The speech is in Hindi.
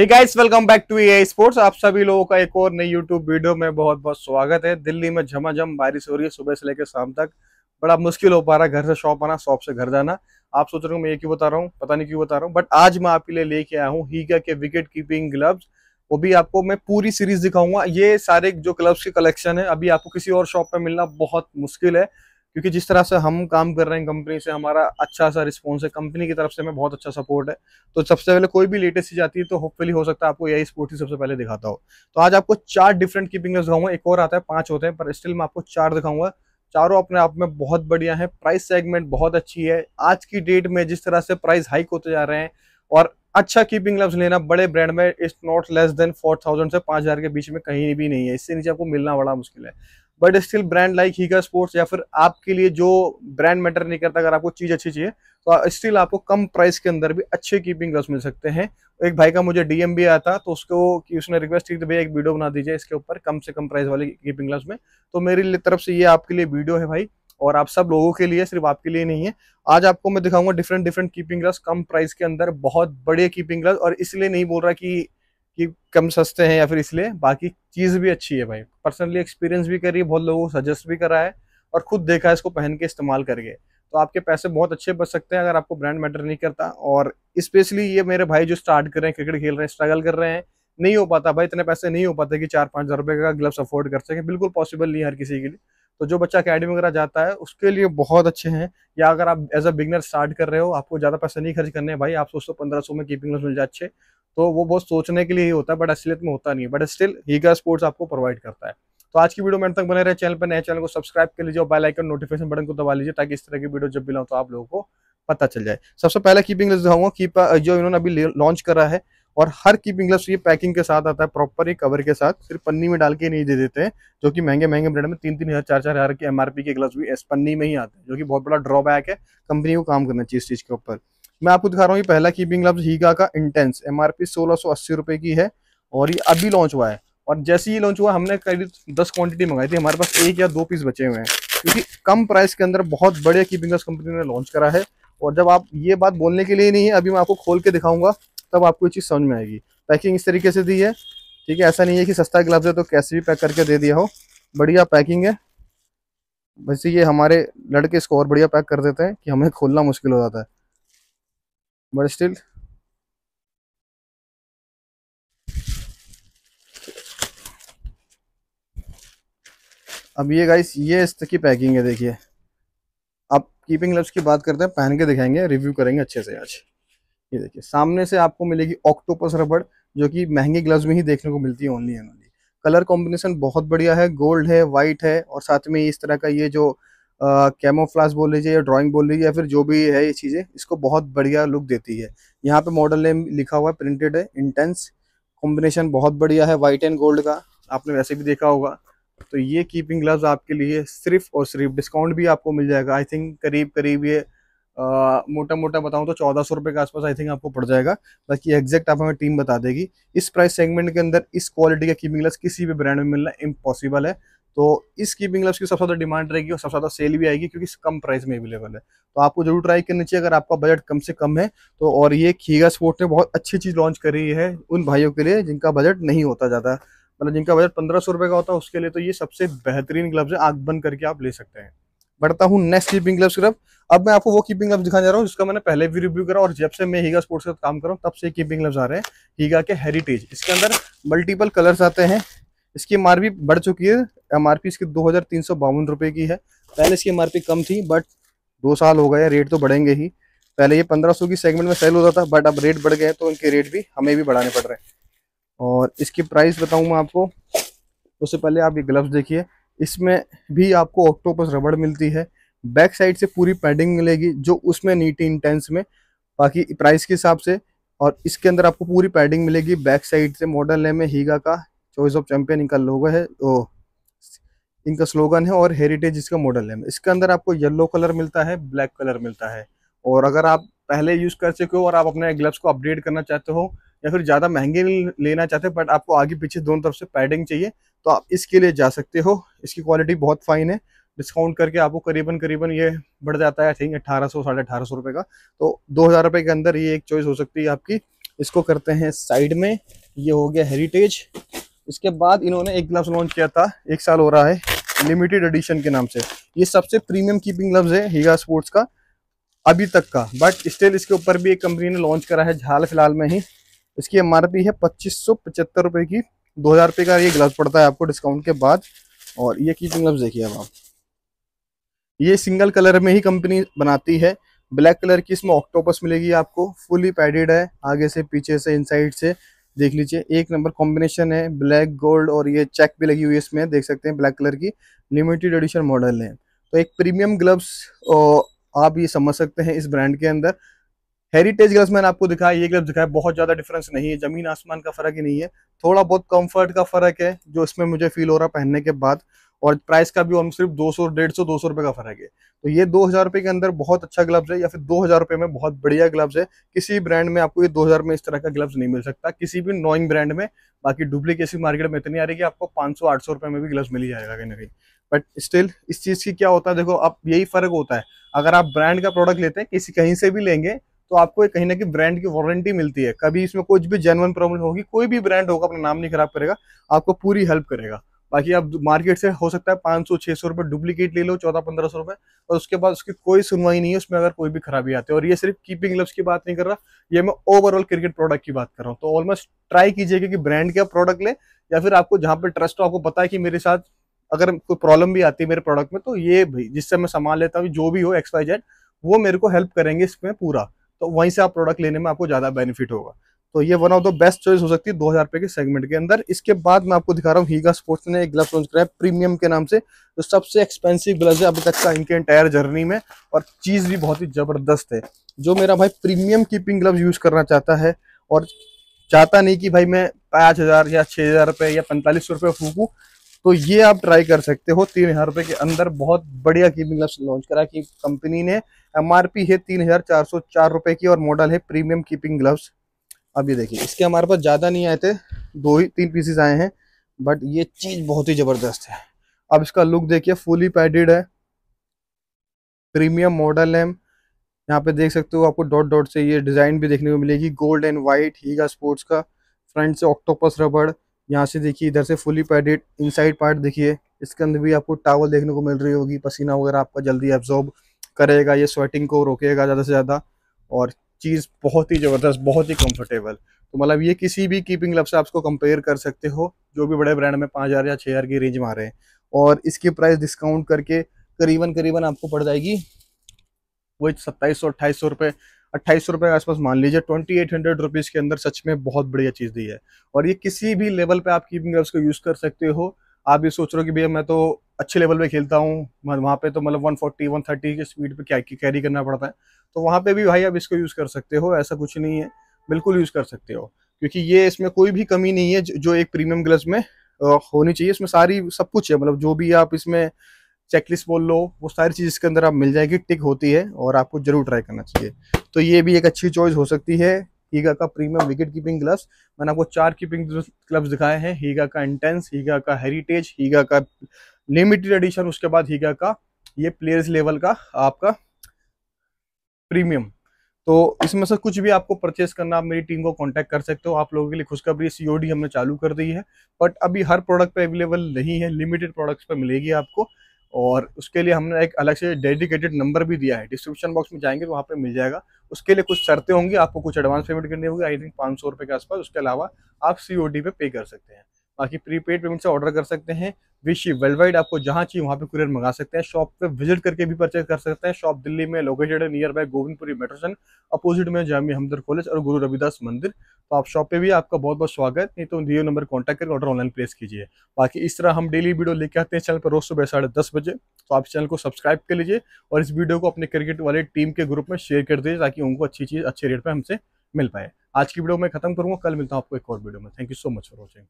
guys welcome back to a sports आप सभी लोगों का एक और नई यूट्यूब वीडियो में बहुत बहुत स्वागत है दिल्ली में झमाझम बारिश हो रही है सुबह से लेकर शाम तक बड़ा मुश्किल हो पा रहा है घर से शॉप आना शॉप से घर जाना आप सोच रहे हो मैं ये क्यों बता रहा हूँ पता नहीं क्यों बता रहा हूँ बट आज मैं आपके लिए लेके आया हूँ हीगा के विकेट कीपिंग ग्लव्स वो भी आपको मैं पूरी सीरीज दिखाऊंगा ये सारे जो क्लब्स के कलेक्शन है अभी आपको किसी और शॉप में मिलना बहुत मुश्किल है क्योंकि जिस तरह से हम काम कर रहे हैं कंपनी से हमारा अच्छा सा रिस्पॉन्स है कंपनी की तरफ से हमें बहुत अच्छा सपोर्ट है तो सबसे पहले कोई भी लेटेस्ट चीज आती है तो होपफुली हो सकता है आपको यही स्पोर्ट ही सबसे पहले दिखाता हो तो आज आपको चार डिफरेंट कीपिंग दिखाऊंगा एक और आता है पांच होते हैं पर स्टिल मैं आपको चार दिखाऊंगा चारों अपने आप में बहुत बढ़िया है प्राइस सेगमेंट बहुत अच्छी है आज की डेट में जिस तरह से प्राइस हाइक होते जा रहे हैं और अच्छा कीपिंग ग्लव्स लेना बड़े ब्रांड में it's not less than four thousand से पांच हज़ार के बीच में कहीं भी नहीं है इससे नीचे आपको मिलना बड़ा मुश्किल है बट स्टिल ब्रांड लाइक हीगा स्पोर्ट्स या फिर आपके लिए जो ब्रांड मैटर नहीं करता अगर आपको चीज़ अच्छी चाहिए तो स्टिल आपको कम प्राइस के अंदर भी अच्छे कीपिंग ग्लव्स मिल सकते हैं एक भाई का मुझे डीएम भी आया था तो उसको कि उसने रिक्वेस्ट की भैया एक वीडियो बना दीजिए इसके ऊपर कम से कम प्राइस वाले कीपिंग ग्लव्स में तो मेरी तरफ से ये आपके लिए वीडियो है भाई और आप सब लोगों के लिए सिर्फ आपके लिए नहीं है आज आपको मैं दिखाऊंगा डिफरेंट डिफरेंट कीपिंग ग्लव्स कम प्राइस के अंदर बहुत बड़े कीपिंग ग्लव्स और इसलिए नहीं बोल रहा कि कि कम सस्ते हैं या फिर इसलिए बाकी चीज़ भी अच्छी है भाई पर्सनली एक्सपीरियंस भी करी बहुत लोगों को सजेस्ट भी करा है और खुद देखा है इसको पहन के इस्तेमाल करके तो आपके पैसे बहुत अच्छे बच सकते हैं अगर आपको ब्रांड मैटर नहीं करता और स्पेशली ये मेरे भाई जो स्टार्ट कर रहे हैं क्रिकेट खेल रहे हैं स्ट्रगल कर रहे हैं नहीं हो पाता भाई इतने पैसे नहीं हो पाते कि चार पाँच हज़ार रुपये का ग्लव्स अफोर्ड कर सके बिल्कुल पॉसिबल नहीं हर किसी के लिए तो जो बच्चा अकेडमी वगैरह जाता है उसके लिए बहुत अच्छे हैं या अगर आप एज अ बिगनर स्टार्ट कर रहे हो आपको ज़्यादा पैसे नहीं खर्च करने हैं भाई आप सौ सौ पंद्रह सौ में कीपिंग ग्लव्स मिल जाए अच्छे तो वो बहुत सोचने के लिए ही होता है बट असलियत में होता नहीं है बट स्टिल हीगा स्पोर्ट्स आपको प्रोवाइड करता है तो आज की वीडियो में तक बने रहे चैनल पर नए चैनल को सब्सक्राइब कर लीजिए और बेल आइकन नोटिफिकेशन बटन को दबा लीजिए ताकि इस तरह की वीडियो जब भी लाऊं तो आप लोगों को पता चल जाए सबसे पहले कीपिंग ग्लव्स दिखाऊंगा कीप uh, जो इन्होंने अभी लॉन्च करा है और हर कीपिंग ग्लव्स ये पैकिंग के साथ आता है प्रॉपर ये कवर के साथ सिर्फ पन्नी में डाल के नहीं दे देते हैं जो कि महंगे महंगे ब्रांड में तीन तीन हज़ार चार चार हज़ार के एमआरपी के ग्लव्स भी पन्नी में ही आते हैं जो कि बहुत बड़ा ड्रॉबैक है कंपनी को काम करना चाहिए इस चीज़ के ऊपर मैं आपको दिखा रहा हूँ ये पहला कीपिंग ग्लव्स हीगा का इंटेंस एम आर पी की है और ये अभी लॉन्च हुआ है और जैसे ही लॉन्च हुआ हमने करीब दस क्वांटिटी मंगाई थी हमारे पास एक या दो पीस बचे हुए हैं क्योंकि कम प्राइस के अंदर बहुत बढ़िया कीपिंग ग्लव्स कंपनी ने लॉन्च करा है और जब आप ये बात बोलने के लिए नहीं है अभी मैं आपको खोल के दिखाऊंगा तब आपको ये चीज़ समझ में आएगी पैकिंग इस तरीके से दी है ठीक है ऐसा नहीं है कि सस्ता ग्लव्स है तो कैसे भी पैक करके दे दिया हो बढ़िया पैकिंग है वैसे ये हमारे लड़के इसको और बढ़िया पैक कर देते हैं कि हमें खोलना मुश्किल हो जाता है but still अब ये गाइस ये इस तक की पैकिंग है देखिए अब कीपिंग लव्स की बात करते हैं पहन के दिखाएंगे रिव्यू करेंगे अच्छे से आज ये देखिए सामने से आपको मिलेगी ऑक्टोपस रबड़ जो कि महंगे ग्लव्स में ही देखने को मिलती है only and only colour combination बहुत बढ़िया है गोल्ड है वाइट है और साथ में इस तरह का ये जो कैमोफ्लास बोल लीजिए या ड्राइंग बोल लीजिए या फिर जो भी है ये चीज़ें इसको बहुत बढ़िया लुक देती है यहाँ पे मॉडल नेम लिखा हुआ है प्रिंटेड है इंटेंस कॉम्बिनेशन बहुत बढ़िया है वाइट एंड गोल्ड का आपने वैसे भी देखा होगा तो ये कीपिंग ग्लव्स आपके लिए सिर्फ और सिर्फ डिस्काउंट भी आपको मिल जाएगा आई थिंक करीब करीब ये आ, मोटा मोटा बताऊँ तो चौदह सौ रुपये के आसपास आई थिंक आपको पड़ जाएगा बाकी एग्जैक्ट आप हमें टीम बता देगी इस प्राइस सेगमेंट के अंदर इस क्वालिटी का कीपिंग ग्लव्स किसी भी ब्रांड में मिलना इम्पॉसिबल है तो इस कीपिंग लव्स की सबसे ज़्यादा डिमांड रहेगी और सबसे ज़्यादा सेल भी आएगी क्योंकि कम प्राइस में अवेलेबल है तो आपको जरूर ट्राई करनी चाहिए अगर आपका बजट कम से कम है तो और ये खीगा स्पोर्ट ने बहुत अच्छी चीज़ लॉन्च करी है उन भाइयों के लिए जिनका बजट नहीं होता ज़्यादा मतलब जिनका बजट पंद्रह सौ रुपए का होता है उसके लिए तो ये सबसे बेहतरीन ग्लव्स है आग बन करके आप ले सकते हैं बढ़ता हूँ नेक्स्ट कीपिंग ग्लव्स तरफ अब मैं आपको वो कीपिंग ग्लव्स दिखाने जा रहा हूँ जिसका मैंने पहले भी रिव्यू करा और जब से मैं हीगा स्पोर्ट्स का काम कर रहा हूँ तब से कीपिंग ग्लव्स आ रहे हैं हीगा के हेरिटेज इसके अंदर मल्टीपल कलर्स आते हैं इसकी एमआरपी बढ़ चुकी है एमआरपी इसकी दो हजार तीन सौ बावन रुपये की है पहले इसकी एम कम थी बट दो साल हो गया रेट तो बढ़ेंगे ही पहले ये पंद्रह सौ की सेगमेंट में सेल होता था बट अब रेट बढ़ गए तो उनके रेट भी हमें भी बढ़ाने पड़ रहे हैं और इसकी प्राइस बताऊँ मैं आपको उससे पहले आप ये ग्लव्स देखिए इसमें भी आपको ऑक्टोपस रबड़ मिलती है बैक साइड से पूरी पैडिंग मिलेगी जो उसमें नीट इंटेंस में बाकी प्राइस के हिसाब से और इसके अंदर आपको पूरी पैडिंग मिलेगी बैक साइड से मॉडल है में हीगा का चॉइस ऑफ चैंपियन इनका लोगो है ओ, इनका स्लोगन है और हेरिटेज इसका मॉडल है इसके अंदर आपको येलो कलर मिलता है ब्लैक कलर मिलता है और अगर आप पहले यूज़ कर चुके हो और आप अपने ग्लव्स को अपडेट करना चाहते हो या फिर ज़्यादा महंगे लेना चाहते हो बट आपको आगे पीछे दोनों तरफ से पैडिंग चाहिए तो आप इसके लिए जा सकते हो इसकी क्वालिटी बहुत फाइन है डिस्काउंट करके आपको करीबन करीबन ये बढ़ जाता है आई थिंक अठारह सौ साढ़े अठारह सौ रुपये का तो दो हज़ार रुपये के अंदर ये एक चॉइस हो सकती है आपकी इसको करते हैं साइड में ये हो गया हेरिटेज इसके बाद इन्होंने एक ग्लव्स लॉन्च किया था एक साल हो रहा है लिमिटेड एडिशन के नाम से ये सबसे प्रीमियम कीपिंग ग्लव्स है हीगा स्पोर्ट्स का अभी तक का बट स्टिल इसके ऊपर भी एक कंपनी ने लॉन्च करा है हाल फिलहाल में ही इसकी एम है पच्चीस सौ पचहत्तर रुपये की दो हज़ार रुपये का ये ग्लव्स पड़ता है आपको डिस्काउंट के बाद और ये कीपिंग ग्लव्स देखिए अब आप ये सिंगल कलर में ही कंपनी बनाती है ब्लैक कलर की इसमें ऑक्टोपस मिलेगी आपको फुली पैडेड है आगे से पीछे से इनसाइड से देख लीजिए एक नंबर कॉम्बिनेशन है ब्लैक गोल्ड और ये चेक भी लगी हुई है इसमें देख सकते हैं ब्लैक कलर की लिमिटेड एडिशन मॉडल है तो एक प्रीमियम ग्लव्स आप ये समझ सकते हैं इस ब्रांड के अंदर हेरिटेज ग्लव्स मैंने आपको दिखाया ये ग्लव्स दिखाया बहुत ज़्यादा डिफरेंस नहीं है ज़मीन आसमान का फ़र्क ही नहीं है थोड़ा बहुत कंफर्ट का फ़र्क है जो इसमें मुझे फील हो रहा पहनने के बाद और प्राइस का भी सिर्फ दो सौ डेढ़ सौ दो सौ रुपये का फर्क है तो ये दो हज़ार रुपये के अंदर बहुत अच्छा ग्लव्स है या फिर दो हज़ार रुपये में बहुत बढ़िया ग्लव्स है किसी ब्रांड में आपको ये दो हज़ार में इस तरह का ग्लव्स नहीं मिल सकता किसी भी नॉइंग ब्रांड में बाकी डुप्लीकेसी मार्केट में इतनी आ रही है आपको पाँच सौ आठ सौ रुपये में भी ग्लव्स मिल जाएगा कहीं ना कहीं बट स्टिल इस चीज़ की क्या होता है देखो आप यही फर्क होता है अगर आप ब्रांड का प्रोडक्ट लेते हैं किसी कहीं से भी लेंगे तो आपको कहीं ना कहीं ब्रांड की वारंटी मिलती है कभी इसमें कुछ भी जेनवन प्रॉब्लम होगी कोई भी ब्रांड होगा अपना नाम नहीं खराब करेगा आपको पूरी हेल्प करेगा बाकी आप मार्केट से हो सकता है पाँच सौ छः सौ रुपये डुप्लीकेट ले लो चौदह पंद्रह सौ रुपये और उसके बाद उसकी कोई सुनवाई नहीं है उसमें अगर कोई भी खराबी आती है और ये सिर्फ कीपिंग ग्लव्स की बात नहीं कर रहा ये मैं ओवरऑल क्रिकेट प्रोडक्ट की बात कर रहा हूँ तो ऑलमोस्ट ट्राई कीजिएगा कि ब्रांड का प्रोडक्ट लें या फिर आपको जहाँ पर ट्रस्ट हो आपको पता है कि मेरे साथ अगर कोई प्रॉब्लम भी आती है मेरे प्रोडक्ट में तो ये भाई जिससे मैं सामान लेता हूँ जो भी हो एक्स वाई जेड वो मेरे को हेल्प करेंगे इसमें पूरा तो वहीं से आप प्रोडक्ट लेने में आपको ज़्यादा बेनिफिट होगा तो ये one of the best choice हो सकती है दो हजार रुपए के सेगमेंट के अंदर इसके बाद मैं आपको दिखा रहा हूँ हीगा स्पोर्ट्स ने एक ग्लव लॉन्च कराया प्रीमियम के नाम से तो सबसे एक्सपेंसिव ग्लव्स है अभी तक का इनके एंटायर जर्नी में और चीज़ भी बहुत ही ज़बरदस्त है जो मेरा भाई प्रीमियम कीपिंग ग्लव्स यूज़ करना चाहता है और चाहता नहीं कि भाई मैं पाँच हज़ार या छः हज़ार रुपए या पैंतालीस सौ रुपये फूकू तो ये आप ट्राई कर सकते हो तीन हज़ार रुपए के अंदर बहुत बढ़िया कीपिंग ग्लव्स लॉन्च करा कि कंपनी ने एमआरपी है तीन हज़ार चार सौ चार रुपए की और मॉडल है प्रीमियम कीपिंग ग्लव्स अब ये देखिए इसके हमारे पास ज़्यादा नहीं आए थे दो ही तीन पीसेस आए हैं बट ये चीज़ बहुत ही ज़बरदस्त है अब इसका लुक देखिए फुली पैडेड है प्रीमियम मॉडल है यहाँ पे देख सकते हो आपको डॉट डॉट से ये डिज़ाइन भी देखने को मिलेगी गोल्ड एंड वाइट ही स्पोर्ट्स का फ्रंट से ऑक्टोपस रबड़ यहाँ से देखिए इधर से फुली पैडेड इन पार्ट देखिए इसके अंदर भी आपको टावल देखने को मिल रही होगी पसीना वगैरह आपका जल्दी एब्जॉर्ब करेगा ये स्वेटिंग को रोकेगा ज़्यादा से ज़्यादा और चीज़ बहुत ही ज़बरदस्त बहुत ही कंफर्टेबल तो मतलब ये किसी भी कीपिंग लब से आप कंपेयर कर सकते हो जो भी बड़े ब्रांड में पाँच हज़ार या छः हज़ार की रेंज में आ रहे हैं और इसकी प्राइस डिस्काउंट करके करीबन करीबन आपको पड़ जाएगी वही सत्ताईस सौ अट्ठाईस सौ रुपये अट्ठाईस सौ रुपये के आसपास मान लीजिए ट्वेंटी एट हंड्रेड रुपीज़ के अंदर सच में बहुत बढ़िया चीज़ दी है और ये किसी भी लेवल पे आप कीपिंग लब्स को यूज़ कर सकते हो आप ये सोच रहे हो कि भैया मैं तो अच्छे लेवल पे खेलता हूँ वहाँ पे तो मतलब 140 130 की स्पीड पे क्या कैरी करना पड़ता है तो वहाँ पे भी भाई आप इसको यूज़ कर सकते हो ऐसा कुछ नहीं है बिल्कुल यूज़ कर सकते हो क्योंकि ये इसमें कोई भी कमी नहीं है जो एक प्रीमियम ग्लव्स में होनी चाहिए इसमें सारी सब कुछ है मतलब जो भी आप इसमें चेकलिस्ट बोल लो वो सारी चीज़ इसके अंदर आप मिल जाएगी टिक होती है और आपको जरूर ट्राई करना चाहिए तो ये भी एक अच्छी चॉइस हो सकती है हीगा का प्रीमियम विकेट कीपिंग ग्लव्स मैंने आपको चार कीपिंग ग्लव्स दिखाए हैं हीगा का इंटेंस हीगा का हेरिटेज हीगा का लिमिटेड एडिशन उसके बाद हीगा का ये प्लेयर्स लेवल का आपका प्रीमियम तो इसमें से कुछ भी आपको परचेस करना आप मेरी टीम को कांटेक्ट कर सकते हो आप लोगों के लिए खुशखबरी सीओडी हमने चालू कर दी है बट अभी हर प्रोडक्ट पे अवेलेबल नहीं है लिमिटेड प्रोडक्ट्स पे मिलेगी आपको और उसके लिए हमने एक अलग से डेडिकेटेड नंबर भी दिया है डिस्क्रिप्शन बॉक्स में जाएंगे तो वहाँ पे मिल जाएगा उसके लिए कुछ शर्तें होंगी आपको कुछ एडवांस पेमेंट करनी होगी आई थिंक पाँच सौ के आसपास उसके अलावा आप सी पे पे कर सकते हैं बाकी प्रीपेड पेमेंट से ऑर्डर कर सकते हैं विशी वर्ल्ड वाइड आपको जहाँ चाहिए वहाँ पे कुरियर मंगा सकते हैं शॉप पे विजिट करके भी परचेज कर सकते हैं शॉप दिल्ली में लोकेटेड है near by Govindpuri metro station opposite में जामिया हमदर कॉलेज और गुरु रविदास मंदिर तो आप शॉप पे भी आपका बहुत बहुत स्वागत नहीं तो दिए नंबर कॉन्टैक्ट करके ऑर्डर ऑनलाइन प्लेस कीजिए बाकी इस तरह हम डेली वीडियो लेके आते हैं चैनल पर रोज सुबह साढ़े दस बजे तो आप चैनल को सब्सक्राइब कर लीजिए और इस वीडियो को अपने क्रिकेट वाले टीम के ग्रुप में शेयर कर दीजिए ताकि उनको अच्छी चीज़ अच्छे रेट पर हमसे मिल पाए आज की वीडियो मैं खत्म करूँगा कल मिलता हूँ आपको एक और वीडियो में thank you so much for watching